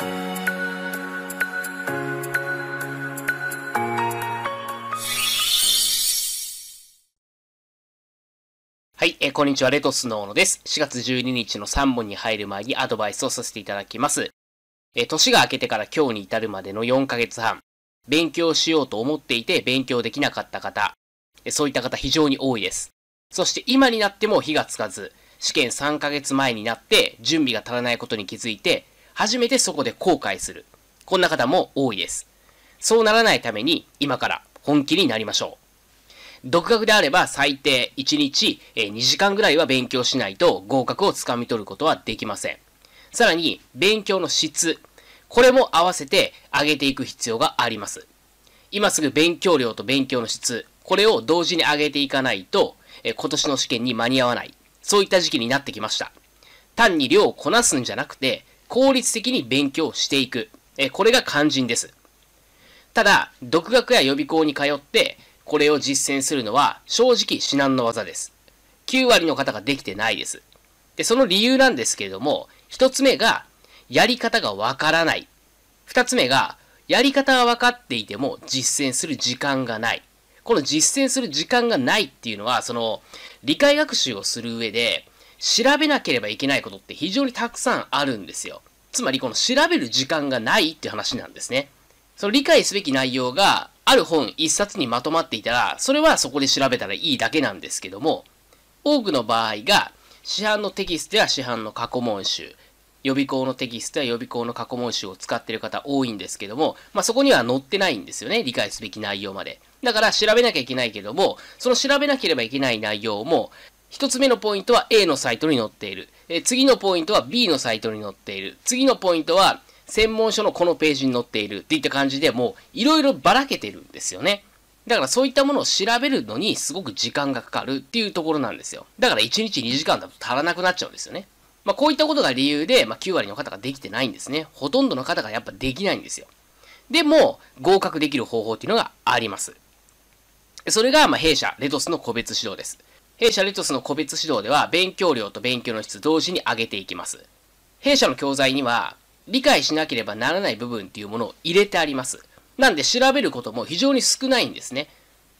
はい、えー、こんにちは、レトスの小野です。4月12日の3本に入る前にアドバイスをさせていただきます。えー、年が明けてから今日に至るまでの4ヶ月半、勉強しようと思っていて勉強できなかった方、えそういった方非常に多いです。そして今になっても火がつかず、試験3ヶ月前になって準備が足らないことに気づいて、初めてそこで後悔する。こんな方も多いです。そうならないために今から本気になりましょう。独学であれば最低1日2時間ぐらいは勉強しないと合格をつかみ取ることはできません。さらに勉強の質、これも合わせて上げていく必要があります。今すぐ勉強量と勉強の質、これを同時に上げていかないと、え今年の試験に間に合わない。そういった時期になってきました。単に量をこなすんじゃなくて、効率的に勉強していく。えこれが肝心です。ただ、独学や予備校に通って、これを実践するのは正直至難の技です。9割の方ができてないです。で、その理由なんですけれども、1つ目が、やり方がわからない。2つ目が、やり方は分かっていても実践する時間がない。この実践する時間がないっていうのは、その、理解学習をする上で、調べなければいけないことって非常にたくさんあるんですよ。つまりこの調べる時間がないっていう話なんですね。その理解すべき内容がある本一冊にまとまっていたら、それはそこで調べたらいいだけなんですけども、多くの場合が市販のテキストや市販の過去問集、予備校のテキストや予備校の過去問集を使っている方多いんですけども、まあ、そこには載ってないんですよね。理解すべき内容まで。だから調べなきゃいけないけども、その調べなければいけない内容も、1つ目のポイントは A のサイトに載っている。え次のポイントは B のサイトに載っている。次のポイントは専門書のこのページに載っているっていった感じでもういろいろばらけてるんですよね。だからそういったものを調べるのにすごく時間がかかるっていうところなんですよ。だから1日2時間だと足らなくなっちゃうんですよね。まあこういったことが理由で、まあ、9割の方ができてないんですね。ほとんどの方がやっぱできないんですよ。でも合格できる方法っていうのがあります。それがまあ弊社レトスの個別指導です。弊社レトスの個別指導では勉強量と勉強の質同時に上げていきます。弊社の教材には理解しなければならない部分っていうものを入れてあります。なんで調べることも非常に少ないんですね。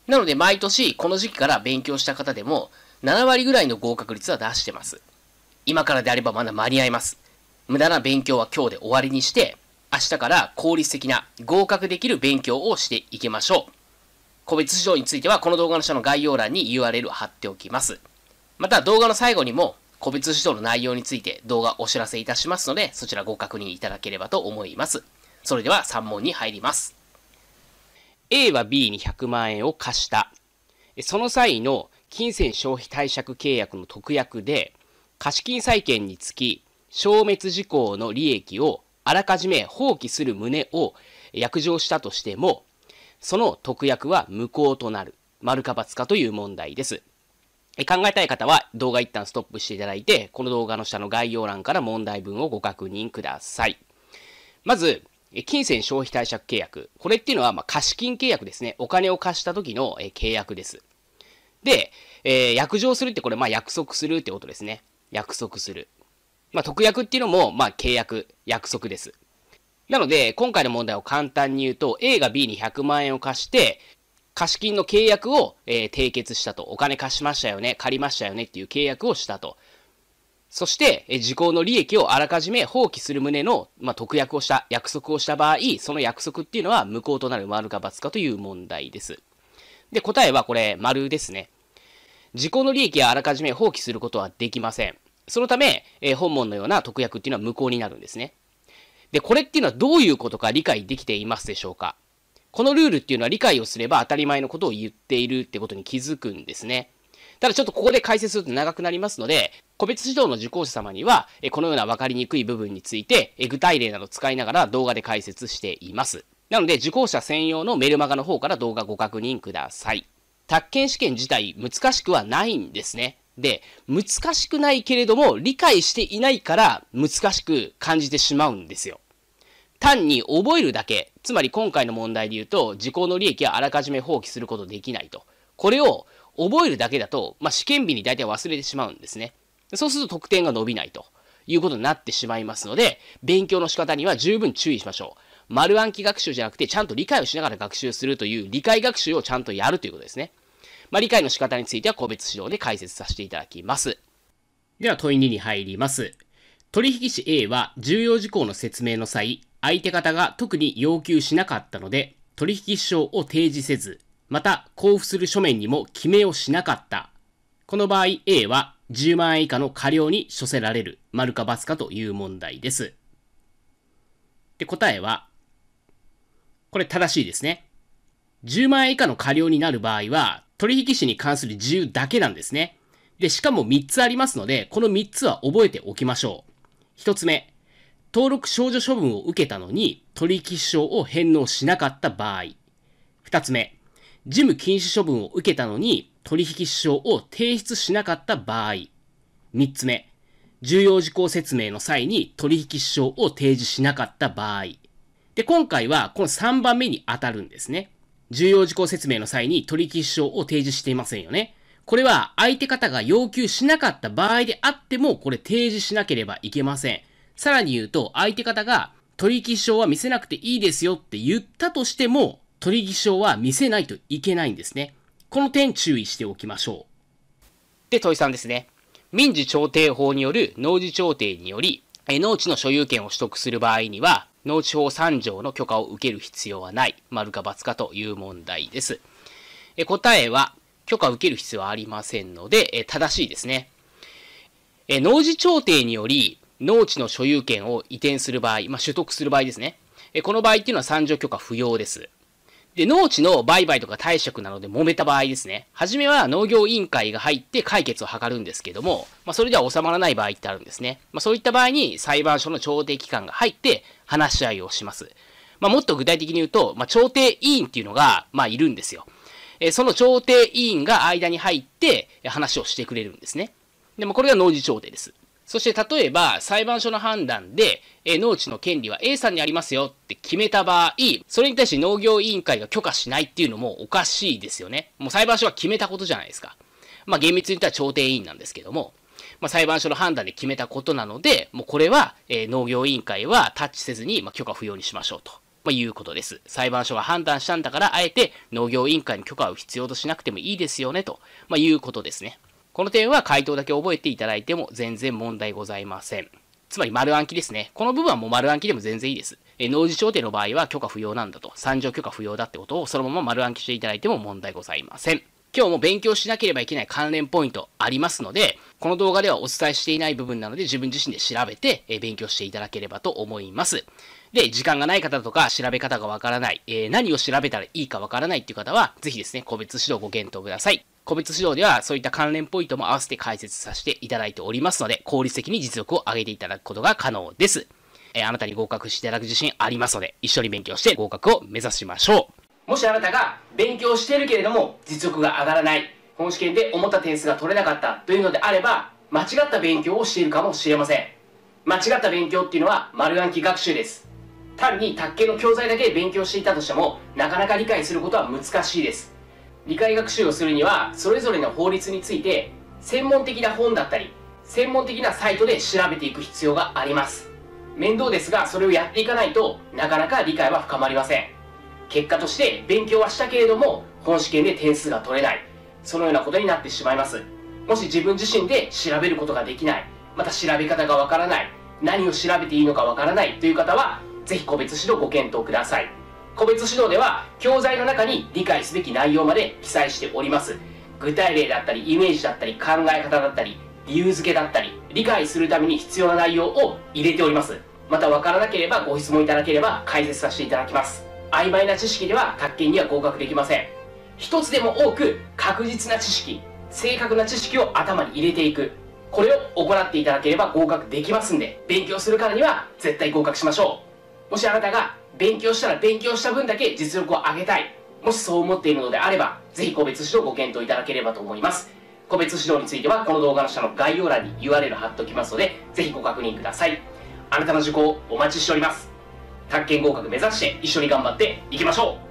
なので毎年この時期から勉強した方でも7割ぐらいの合格率は出してます。今からであればまだ間に合います。無駄な勉強は今日で終わりにして、明日から効率的な合格できる勉強をしていきましょう。個別指導についてはこの動画の下の概要欄に URL を貼っておきます。また動画の最後にも個別指導の内容について動画お知らせいたしますので、そちらご確認いただければと思います。それでは3問に入ります。A は B に100万円を貸した。その際の金銭消費貸借契約の特約で、貸金債権につき、消滅事項の利益をあらかじめ放棄する旨を約定したとしても、その特約は無効となる。丸か罰かという問題です。考えたい方は動画一旦ストップしていただいて、この動画の下の概要欄から問題文をご確認ください。まず、金銭消費貸借契約。これっていうのは、ま貸金契約ですね。お金を貸した時の契約です。で、えー、約定するってこれ、ま約束するってことですね。約束する。まあ、特約っていうのも、ま契約、約束です。なので、今回の問題を簡単に言うと、A が B に100万円を貸して、貸金の契約を、えー、締結したと。お金貸しましたよね、借りましたよねっていう契約をしたと。そして、えー、時効の利益をあらかじめ放棄する旨の、まあ、特約をした、約束をした場合、その約束っていうのは無効となる丸か罰かという問題です。で、答えはこれ、丸ですね。時効の利益をあらかじめ放棄することはできません。そのため、えー、本門のような特約っていうのは無効になるんですね。で、これっていうのはどういうことか理解できていますでしょうかこのルールっていうのは理解をすれば当たり前のことを言っているってことに気づくんですね。ただちょっとここで解説すると長くなりますので、個別指導の受講者様には、このような分かりにくい部分について、具体例など使いながら動画で解説しています。なので、受講者専用のメルマガの方から動画ご確認ください。宅建試験自体難しくはないんですね。で、難しくないけれども理解していないから難しく感じてしまうんですよ。単に覚えるだけ、つまり今回の問題で言うと、時効の利益はあらかじめ放棄することできないと。これを覚えるだけだと、まあ、試験日に大体忘れてしまうんですね。そうすると得点が伸びないということになってしまいますので、勉強の仕方には十分注意しましょう。丸暗記学習じゃなくて、ちゃんと理解をしながら学習するという理解学習をちゃんとやるということですね。まあ、理解の仕方については個別指導で解説させていただきます。では問い2に入ります。取引士 A は重要事項の説明の際、相手方が特に要求しなかったので、取引証を提示せず、また交付する書面にも記名をしなかった。この場合 A は10万円以下の過料に処せられる、丸か×かという問題です。で、答えは、これ正しいですね。10万円以下の過料になる場合は、取引士に関する自由だけなんですね。で、しかも3つありますので、この3つは覚えておきましょう。1つ目、登録少女処分を受けたのに取引証を返納しなかった場合。2つ目、事務禁止処分を受けたのに取引証を提出しなかった場合。3つ目、重要事項説明の際に取引証を提示しなかった場合。で、今回はこの3番目に当たるんですね。重要事項説明の際に取引書を提示していませんよね。これは相手方が要求しなかった場合であっても、これ提示しなければいけません。さらに言うと、相手方が取引証は見せなくていいですよって言ったとしても、取引証は見せないといけないんですね。この点注意しておきましょう。で、問いさんですね。民事調停法による農事調停により、農地の所有権を取得する場合には、農地法3条の許可を受ける必要はない、丸か×かという問題です。え答えは、許可を受ける必要はありませんので、え正しいですね。え農事調停により、農地の所有権を移転する場合、まあ、取得する場合ですね。えこの場合っていうのは3条許可不要です。で、農地の売買とか退職などで揉めた場合ですね、初めは農業委員会が入って解決を図るんですけども、まあ、それでは収まらない場合ってあるんですね。まあ、そういった場合に裁判所の調停機関が入って話し合いをします。まあ、もっと具体的に言うと、まあ、調停委員っていうのが、まあ、いるんですよ。えその調停委員が間に入って話をしてくれるんですね。でもこれが農事調停です。そして例えば裁判所の判断で、え農地の権利は A さんにありますよって決めた場合、それに対して農業委員会が許可しないっていうのもおかしいですよね。もう裁判所は決めたことじゃないですか。まあ厳密に言ったら調停委員なんですけども。まあ、裁判所の判断で決めたことなので、もうこれは、えー、農業委員会はタッチせずに、まあ、許可不要にしましょうと、まあ、いうことです。裁判所が判断したんだから、あえて農業委員会に許可を必要としなくてもいいですよね、と、まいうことですね。この点は回答だけ覚えていただいても全然問題ございません。つまり丸暗記ですね。この部分はもう丸暗記でも全然いいです。え農事調停の場合は許可不要なんだと、参上許可不要だってことをそのまま丸暗記していただいても問題ございません。今日も勉強しなければいけない関連ポイントありますので、この動画ではお伝えしていない部分なので自分自身で調べて勉強していただければと思います。で、時間がない方とか、調べ方がわからない、えー、何を調べたらいいかわからないっていう方は、ぜひですね、個別指導ご検討ください。個別指導では、そういった関連ポイントも合わせて解説させていただいておりますので、効率的に実力を上げていただくことが可能です。えー、あなたに合格していただく自信ありますので、一緒に勉強して合格を目指しましょう。もしあなたが勉強してるけれども、実力が上がらない、本試験で思った点数が取れなかったというのであれば、間違った勉強をしているかもしれません。間違った勉強っていうのは丸暗記学習です。単に卓球の教材だけで勉強していたとしてもなかなか理解することは難しいです理解学習をするにはそれぞれの法律について専門的な本だったり専門的なサイトで調べていく必要があります面倒ですがそれをやっていかないとなかなか理解は深まりません結果として勉強はしたけれども本試験で点数が取れないそのようなことになってしまいますもし自分自身で調べることができないまた調べ方がわからない何を調べていいのかわからないという方はぜひ個別指導ご検討ください個別指導では教材の中に理解すべき内容まで記載しております具体例だったりイメージだったり考え方だったり理由付けだったり理解するために必要な内容を入れておりますまた分からなければご質問いただければ解説させていただきます曖昧な知識では宅建には合格できません一つでも多く確実な知識正確な知識を頭に入れていくこれを行っていただければ合格できますんで勉強するからには絶対合格しましょうもしあなたが勉強したら勉強した分だけ実力を上げたいもしそう思っているのであればぜひ個別指導ご検討いただければと思います個別指導についてはこの動画の下の概要欄に URL 貼っておきますのでぜひご確認くださいあなたの受講お待ちしております宅建合格目指して一緒に頑張っていきましょう